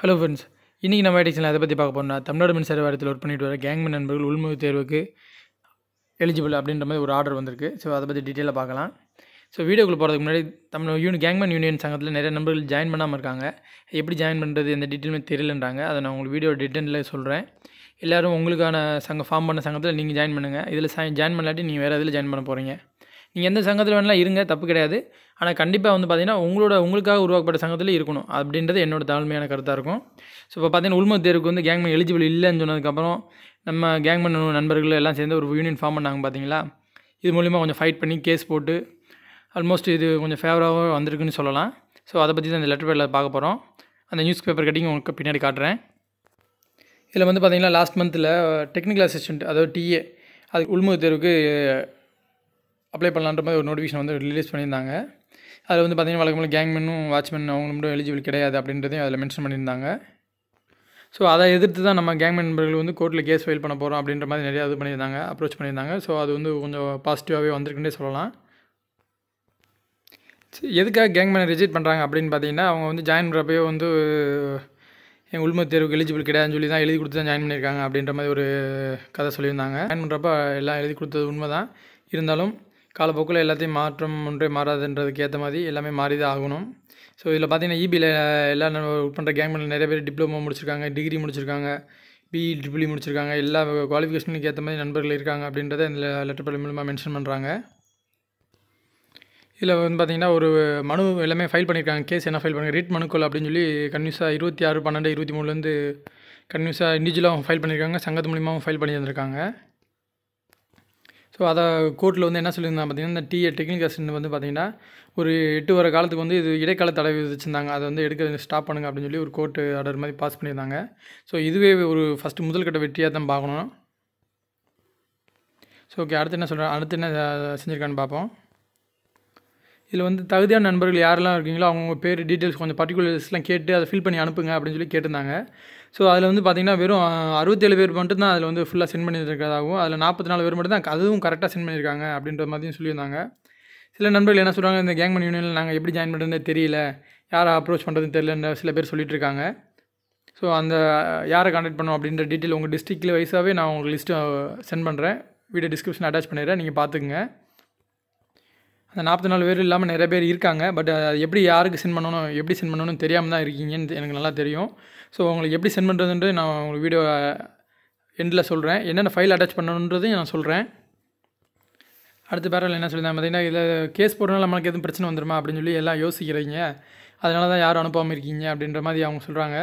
hello friends இன்றைக்கி நம்ம எடிக்ஷனில் அதை பற்றி பார்க்க போனோம்னா தமிழ்நாடு மின்சார வாரியத்தில் ஒர்க் பண்ணிட்டு வர கேங்மன் நண்பர்கள் உள்முக தேர்வுக்கு எலிஜிபிள் அப்படின்ற மாதிரி ஒரு ஆர்டர் வந்திருக்கு ஸோ அதை பற்றி டீட்டெயிலாக பார்க்கலாம் ஸோ வீடியோக்குள்ள போகிறதுக்கு முன்னாடி தமிழ் யூனி கேங்மேன் யூனியன் சங்கத்தில் நிறைய நண்பர்கள் ஜாயின் பண்ணாமல் இருக்காங்க எப்படி ஜாயின் பண்ணுறது எந்த டீட்டெயிலுமே தெரியலன்றாங்க அதை நான் உங்களுக்கு வீடியோ டீட்டெயிலில் சொல்கிறேன் எல்லோரும் உங்களுக்கான சங்கம் ஃபார்ம் பண்ண சங்கத்தில் நீங்கள் ஜாயின் பண்ணுங்கள் இதில் ஜாயின் பண்ணலாட்டி நீங்கள் வேறு இதில் ஜாயின் பண்ண போகிறீங்க நீங்கள் எந்த சங்கத்தில் வேணாலும் இருங்க தப்பு கிடையாது ஆனால் கண்டிப்பாக வந்து பார்த்திங்கன்னா உங்களோட உங்களுக்காக உருவாக்கப்பட்ட சங்கத்தில் இருக்கணும் அப்படின்றது என்னோட தாழ்மையான கருத்தாக இருக்கும் ஸோ இப்போ பார்த்தீங்கன்னா உள்முக தேர்வுக்கு வந்து கேங்மேன் எலிஜிபிள் இல்லைன்னு சொன்னதுக்கப்புறம் நம்ம கேங்மேன் நண்பர்கள் எல்லாம் சேர்ந்து ஒரு யூனியன் ஃபார்ம் பண்ணாங்க பார்த்தீங்களா இது மூலிமா கொஞ்சம் ஃபைட் பண்ணி கேஸ் போட்டு ஆல்மோஸ்ட் இது கொஞ்சம் ஃபேவராகவும் வந்திருக்குன்னு சொல்லலாம் ஸோ அதை பற்றி தான் இந்த லெட்டர் பேரில் பார்க்க போகிறோம் அந்த நியூஸ் பேப்பர் கட்டிங் உங்களுக்கு பின்னாடி காட்டுறேன் இதில் வந்து பார்த்திங்கன்னா லாஸ்ட் மந்தில் டெக்னிக்கல் அசிஸ்டண்ட் அதாவது டிஏ அது உள்முக தேர்வுக்கு அப்ளை பண்ணலான்ற மாதிரி ஒரு நோட்டிஃபிகேஷன் வந்து ரிலீஸ் பண்ணியிருந்தாங்க அதில் வந்து பார்த்திங்கன்னா வழக்கம்போல் கேங்மென்னும் வாட்ச்மேன் அவங்க மட்டும் எலிஜிபிள் கிடையாது அப்படின்றதையும் அதில் மென்ஷன் பண்ணியிருந்தாங்க ஸோ அதை எதிர்த்து தான் நம்ம கேங் மெம்பர்கள் வந்து கோர்ட்டில் கேஸ் ஃபைல் பண்ண போகிறோம் அப்படின்ற மாதிரி நிறையா இது பண்ணியிருந்தாங்க அப்ரோச் பண்ணியிருந்தாங்க ஸோ அது வந்து கொஞ்சம் பாசிட்டிவாகவே வந்திருக்குன்னே சொல்லலாம் எதுக்காக கேங் மேனை ரிஜெக்ட் பண்ணுறாங்க அப்படின்னு பார்த்தீங்கன்னா அவங்க வந்து ஜாயின் பண்ணுறப்பயே வந்து உள்மத் தேர்வுக்கு எலிஜிபிள் கிடையாதுன்னு சொல்லி தான் எழுதி கொடுத்து தான் ஜாயின் பண்ணியிருக்காங்க அப்படின்ற மாதிரி ஒரு கதை சொல்லியிருந்தாங்க ஜாயின் பண்ணுறப்ப எல்லாம் எழுதி கொடுத்தது உண்மை தான் இருந்தாலும் காலப்போக்கில் எல்லாத்தையும் மாற்றம் ஒன்றே மாறாதுன்றதுக்கு ஏற்ற மாதிரி எல்லாமே மாறி தான் ஆகணும் ஸோ இதில் பார்த்தீங்கன்னா இபியில் e எல்லா ஒர்க் பண்ணுற கேங்மெண்ட்டில் நிறைய பேர் டிப்ளமோ முடிச்சிருக்காங்க டிகிரி முடிச்சிருக்காங்க பிஇ ட்ரிபிளி e முடிச்சிருக்காங்க எல்லா குவாலிஃபிகேஷனுக்கு ஏற்ற மாதிரி நண்பர்கள் இருக்காங்க அப்படின்றத இந்த லெட்டர் பேர் மூலமாக மென்ஷன் பண்ணுறாங்க இதில் வந்து பார்த்திங்கன்னா ஒரு மனு எல்லாமே ஃபைல் பண்ணியிருக்காங்க கேஸ் என்ன ஃபைல் பண்ணுங்கள் ரீட் மனுக்கள் அப்படின்னு சொல்லி கன்யூஸாக இருபத்தி ஆறு பன்னெண்டு இருபத்தி மூணுலேருந்து கன்யூஸாக இண்டிவிஜுவலாகவும் ஃபைல் பண்ணியிருக்காங்க சங்கத்து மூலியமாகவும் ஃபைல் பண்ணி வந்திருக்காங்க ஸோ அதை கோர்ட்டில் வந்து என்ன சொல்லியிருந்தாங்க பார்த்தீங்கன்னா இந்த டிஏ டெக்னிக்கல் அசிஸ்டன்ட் வந்து பார்த்திங்கன்னா ஒரு எட்டு வர காலத்துக்கு வந்து இது இடைக்கால தடை விதிச்சிருந்தாங்க அதை வந்து எடுக்க ஸ்டாப் பண்ணுங்க அப்படின்னு சொல்லி ஒரு கோர்ட்டு ஆர்டர் மாதிரி பாஸ் பண்ணியிருந்தாங்க ஸோ இதுவே ஒரு ஃபஸ்ட்டு முதல்கட்ட வெற்றியாக தான் பார்க்கணும் ஸோ ஓகே அடுத்து என்ன சொல்கிறேன் அடுத்து என்ன செஞ்சுருக்கான்னு பார்ப்போம் இதில் வந்து தகுதியான நண்பர்கள் யாரெல்லாம் இருக்கீங்களோ அவங்கவுங்க பேர் டீட்டெயில்ஸ் கொஞ்சம் பர்டிகுலர்ஸ்லாம் கேட்டு அதை ஃபில் பண்ணி அனுப்புங்க அப்படின்னு சொல்லி கேட்டிருந்தாங்க ஸோ அதில் வந்து பார்த்திங்கன்னா வெறும் அறுபத்தேழு பேர் மட்டும் தான் அதில் வந்து ஃபுல்லாக சென்ட் பண்ணியிருக்கிறதாகவும் அதில் நாற்பத்தி நாலு பேர் மட்டும் தான் அதுவும் கரெக்டாக சென்ட் பண்ணியிருக்காங்க அப்படின்ற மாதிரியும் சொல்லியிருந்தாங்க சில நண்பர்கள் என்ன சொல்கிறாங்க இந்த கேங்மன் யூனியனில் நாங்கள் எப்படி ஜாயின் பண்ணுறதுனே தெரியல யாரை அப்ரோச் பண்ணுறதுன்னு தெரியலன்னு சில பேர் சொல்லிட்டு இருக்காங்க ஸோ அந்த யாரை காண்டாக்ட் பண்ணோம் அப்படின்ற டீட்டெயில் உங்கள் டிஸ்ட்ரிக்டில் வைஸாகவே நான் உங்களுக்கு லிஸ்ட்டு சென்ட் பண்ணுறேன் வீடியோ டிஸ்கிரிப்ஷன் அட்டாச் பண்ணிடுறேன் நீங்கள் பார்த்துக்குங்க அந்த நாற்பத்தி நாலு பேர் இல்லாமல் நிறைய பேர் இருக்காங்க பட் அது எப்படி யாருக்கு சென்ட் பண்ணணும் எப்படி சென்ட் பண்ணணும்னு தெரியாமல் தான் இருக்கீங்கன்னு எனக்கு நல்லா தெரியும் ஸோ உங்களுக்கு எப்படி சென்ட் பண்ணுறதுன்ட்டு நான் உங்களுக்கு வீடியோ எண்டில் சொல்கிறேன் என்னென்ன ஃபைல் அட்டாச் பண்ணணுன்றதையும் நான் சொல்கிறேன் அடுத்த பேரில் என்ன சொல்லியிருந்தாங்க பார்த்தீங்கன்னா இதில் கேஸ் போடுறதுனால நம்மளுக்கு எதுவும் பிரச்சனை வந்துருமா அப்படின்னு சொல்லி எல்லாம் யோசிக்கிறீங்க அதனால தான் யாரும் அனுப்பாமல் இருக்கீங்க அப்படின்ற மாதிரி அவங்க சொல்கிறாங்க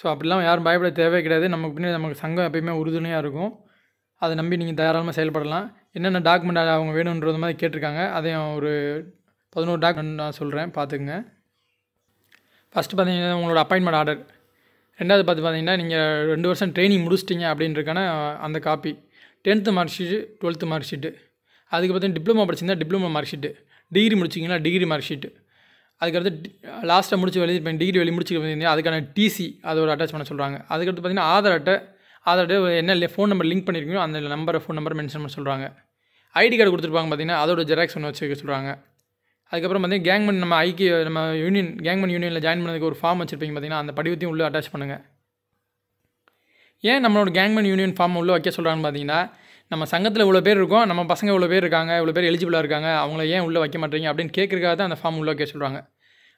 ஸோ அப்படிலாம் யாரும் பயப்பட தேவை கிடையாது நமக்கு பின்னாடி நமக்கு சங்கம் எப்பயுமே உறுதுணையாக இருக்கும் அதை நம்பி நீங்கள் தாராளமாக செயல்படலாம் என்னென்ன டாக்குமெண்ட் அவங்க வேணுன்றது மாதிரி கேட்டிருக்காங்க அதையும் ஒரு பதினோரு டாக்குமெண்ட் நான் சொல்கிறேன் பார்த்துக்குங்க ஃபஸ்ட்டு பார்த்தீங்கன்னா உங்களோட அப்பாயின்மெண்ட் ஆர்டர் ரெண்டாவது பார்த்து பார்த்தீங்கன்னா நீங்கள் ரெண்டு வருஷம் ட்ரைனிங் முடிச்சிட்டிங்க அப்படின்றக்கான அந்த copy tenth mark sheet twelfth mark sheet அதுக்கு பார்த்தீங்கன்னா டிப்ளமோ படிச்சிருந்தா டிப்ளமோ மார்க் ஷீட்டு டிகிரி முடிச்சிங்கன்னா டிகிரி மார்க் ஷீட்டு அதுக்கடுத்து லாஸ்ட்டாக முடிச்சு வெளியே இப்போ டிகிரி வெளியே முடிச்சு பார்த்தீங்கன்னா அதுக்கான டிசி அதை ஒரு அட்டாச் பண்ண சொல்கிறாங்க அதுக்கடுத்து பார்த்தீங்கன்னா ஆதார் அட்டை ஆதார் அட்டை என்ன ஃபோன் நம்பர் லிங்க் பண்ணியிருக்கீங்களோ அந்த நம்பரை ஃபோன் நம்பர் மென்ஷன் பண்ண சொல்கிறாங்க ஐடி கார்டு கொடுத்துருப்பாங்க பார்த்தீங்கன்னா அதோட ஜெராக்ஸ் ஒன்று வச்சுக்க சொல்கிறாங்க அதுக்கப்புறம் பார்த்தீங்கன்னா கேங்மன் நம்ம ஐக்கிய நம்ம யூனியன் கேங்மன் யூனியனில் ஜாயின் பண்ணதுக்கு ஒரு ஃபார்ம் வச்சுருப்பீங்க பார்த்தீங்கன்னா அந்த படிவத்தையும் உள்ளே அட்டாச் பண்ணுங்கள் ஏன் நம்மளோட கேங்மன் யூனியன் ஃபார்ம் உள்ளே வைக்க சொல்கிறாங்கன்னு பார்த்தீங்கன்னா நம்ம சங்கத்தில் இவ்வளோ பேர் இருக்கோம் நம்ம பசங்க இவ்வளோ பேர் இருக்காங்க இவ்வளோ பேர் எலிஜிபிளாக இருக்காங்க அவங்கள ஏன் உள்ளே வைக்க மாட்டேங்க அப்படின்னு கேட்குறதுக்காக தான் அந்த ஃபார்ம் உள்ளே வைக்க சொல்கிறாங்க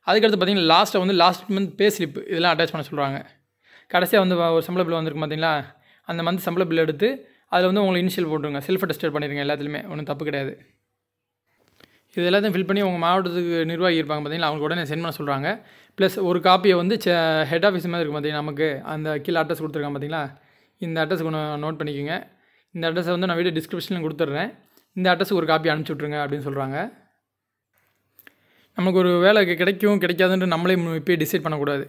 அதுக்கடுத்து பார்த்தீங்கன்னா லாஸ்ட்டை வந்து லாஸ்ட் மந்த் பே ஸ்லிப் இதெல்லாம் அட்டாச் பண்ண சொல்கிறாங்க கடைசியாக வந்து ஒரு சம்பள பில் வந்திருக்கு பார்த்தீங்களா அந்த மந்த் சம்பள பில் எடுத்து அதில் வந்து உங்களை இனிஷியல் போட்டுருங்க செல்ஃப் அட்டஸ்டட் பண்ணிடுங்க எல்லாத்துலேயுமே ஒன்றும் தப்பு கிடையாது இது எல்லாத்தையும் ஃபில் பண்ணி உங்கள் மாவட்டத்துக்கு நிர்வாகி இருப்பாங்க பார்த்தீங்களா அவங்க உடனே சென்ட் பண்ண சொல்கிறாங்க ப்ளஸ் ஒரு காப்பியை வந்து ஹெட் ஆஃபீஸ் மாதிரி இருக்கும் பார்த்தீங்கன்னா நமக்கு அந்த கீழே அட்ரஸ் கொடுத்துருக்காங்க பார்த்தீங்களா இந்த அட்ரஸ் கொஞ்சம் நோட் பண்ணிக்கோங்க இந்த அட்ரஸை வந்து நான் வீடியோ டிஸ்கிரிப்ஷனில் கொடுத்துட்றேன் இந்த அட்ரஸுக்கு ஒரு காப்பி அனுப்பிச்சி விட்ருங்க அப்படின்னு சொல்கிறாங்க நமக்கு ஒரு வேலை கிடைக்கும் கிடைக்காதுன்ட்டு நம்மளே இப்போயே டிசைட் பண்ணக்கூடாது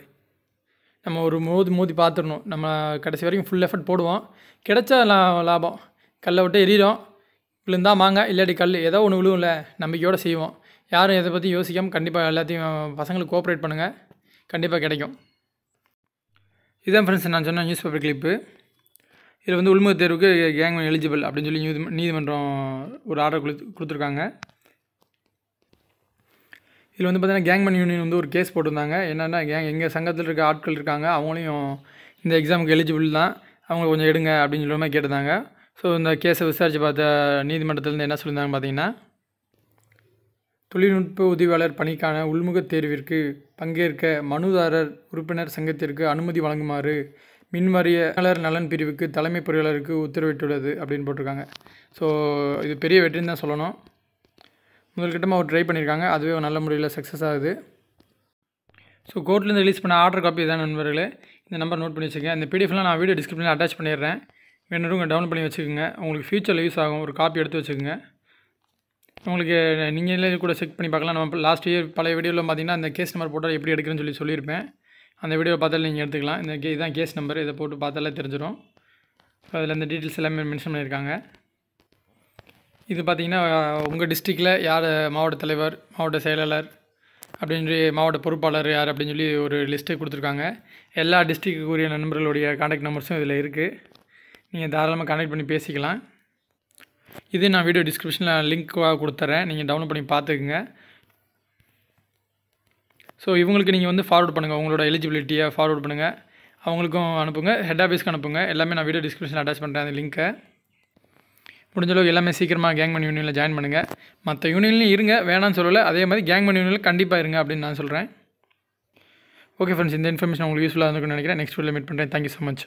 நம்ம ஒரு மோதி மோதி பார்த்துடணும் நம்ம கடைசி வரைக்கும் ஃபுல் எஃபர்ட் போடுவோம் கிடைச்சா லா லாபம் கல்லை விட்டு எரியிடும் விழுந்தா மாங்க இல்லாட்டி கல் ஏதோ ஒன்று விழுவும்ல நம்பிக்கையோடு செய்வோம் யாரும் எதை பற்றி யோசிக்காமல் கண்டிப்பாக எல்லாத்தையும் பசங்களுக்கு கோஆப்ரேட் பண்ணுங்கள் கண்டிப்பாக கிடைக்கும் இதுதான் ஃப்ரெண்ட்ஸ் நான் சொன்ன நியூஸ் பேப்பர் கிளிப்பு இதில் வந்து உள்முக தேர்வுக்கு கேங் எலிஜிபிள் அப்படின்னு சொல்லி நீதிமன்றம் ஒரு ஆர்டர் கொடுத்து கொடுத்துருக்காங்க இதில் வந்து பார்த்தீங்கன்னா மன் யூனியன் வந்து ஒரு கேஸ் போட்டிருந்தாங்க என்னென்னா கேங் எங்கள் சங்கத்தில் இருக்க ஆட்கள் இருக்காங்க அவங்களையும் இந்த எக்ஸாமுக்கு எலிஜிபிள் தான் அவங்க கொஞ்சம் எடுங்க அப்படின்னு சொல்லாமல் கேட்டிருந்தாங்க ஸோ இந்த கேஸை விசாரித்து பார்த்த நீதிமன்றத்திலேருந்து என்ன சொல்லியிருந்தாங்க பார்த்தீங்கன்னா தொழில்நுட்ப உதவியாளர் பணிக்கான உள்முகத் தேர்விற்கு பங்கேற்க மனுதாரர் உறுப்பினர் சங்கத்திற்கு அனுமதி வழங்குமாறு மின்வாரியர் நலன் பிரிவுக்கு தலைமை பொறியாளருக்கு உத்தரவிட்டுள்ளது அப்படின்னு போட்டிருக்காங்க ஸோ இது பெரிய வெற்றின்னு தான் சொல்லணும் முதல்கிட்டமாக அவர் ட்ரை பண்ணியிருக்காங்க அதுவே ஒரு நல்ல முறையில் சக்ஸஸ் ஆகுது ஸோ கோர்ட்லேருந்து ரிலீஸ் பண்ண ஆர்டர் காப்பி தான் நண்பர்களே இந்த நம்பர் நோட் பண்ணி வச்சுக்கேன் இந்த பிடிஎஃப்லாம் நான் வீடியோ டிஸ்கிரிப்ஷனில் அட்டாச் பண்ணிடுறேன் வேணும் உங்கள் டவுன் பண்ணி வச்சுக்கோங்க உங்களுக்கு ஃபியூச்சரில் யூஸ் ஆகும் ஒரு காப்பி எடுத்து வச்சுக்கோங்க உங்களுக்கு நீங்களே கூட செக் பண்ணி பார்க்கலாம் நம்ம லாஸ்ட் இயர் பழைய வீடியோவில் பார்த்திங்கன்னா அந்த கேஸ் நம்பர் போட்டால் எப்படி எடுக்கிறேன்னு சொல்லி சொல்லியிருப்பேன் அந்த வீடியோவை பார்த்தாலும் நீங்கள் எடுத்துக்கலாம் இந்த கே இதான் கேஸ் நம்பர் இதை போட்டு பார்த்தாலே தெரிஞ்சிடும் ஸோ அதில் அந்த டீட்டெயில்ஸ் எல்லாமே மென்ஷன் பண்ணியிருக்காங்க இது பார்த்திங்கன்னா உங்கள் டிஸ்ட்ரிக்டில் யார் மாவட்ட தலைவர் மாவட்ட செயலாளர் அப்படின்னு சொல்லி மாவட்ட பொறுப்பாளர் யார் அப்படின்னு சொல்லி ஒரு லிஸ்ட்டை கொடுத்துருக்காங்க எல்லா டிஸ்ட்ரிக்டுக்குரிய நண்பர்களுடைய காண்டாக்ட் நம்பர்ஸும் இதில் இருக்குது நீங்கள் தாராளமாக கான்டாக்ட் பண்ணி பேசிக்கலாம் இது நான் வீடியோ டிஸ்கிரிப்ஷனில் லிங்க்காக கொடுத்துட்றேன் நீங்கள் டவுன்லோட் பண்ணி பார்த்துக்குங்க ஸோ இவங்களுக்கு நீங்கள் வந்து ஃபார்வர்ட் பண்ணுங்கள் உங்களோட எலிஜிபிலிட்டியை ஃபார்வர்ட் பண்ணுங்கள் அவங்களுக்கும் அனுப்புங்க ஹெட் ஆஃபீஸ்க்கு அனுப்புங்க எல்லாமே நான் வீடியோ டிஸ்கிரிப்ஷனில் அட்டாச் பண்ணுறேன் அந்த லிங்க்கை முடிஞ்சளவுக்கு எல்லாமே சீக்கிரமாக கேங் மணி யூனியனில் ஜாயின் பண்ணுங்கள் மற்ற யூனியன்லையும் இருங்க வேணான்னு சொல்லலை அதே மாதிரி கேங் மணி யூனியனில் கண்டிப்பாக இருங்க அப்படின்னு நான் சொல்கிறேன் ஓகே ஃப்ரெண்ட்ஸ் இந்த இன்ஃபர்மேஷன் உங்களுக்கு யூஸ்ஃபுல்லாக இருக்குன்னு நினைக்கிறேன் நெக்ஸ்ட் வீடியோ மீட் பண்ணுறேன் தேங்க்யூ ஸோ மச்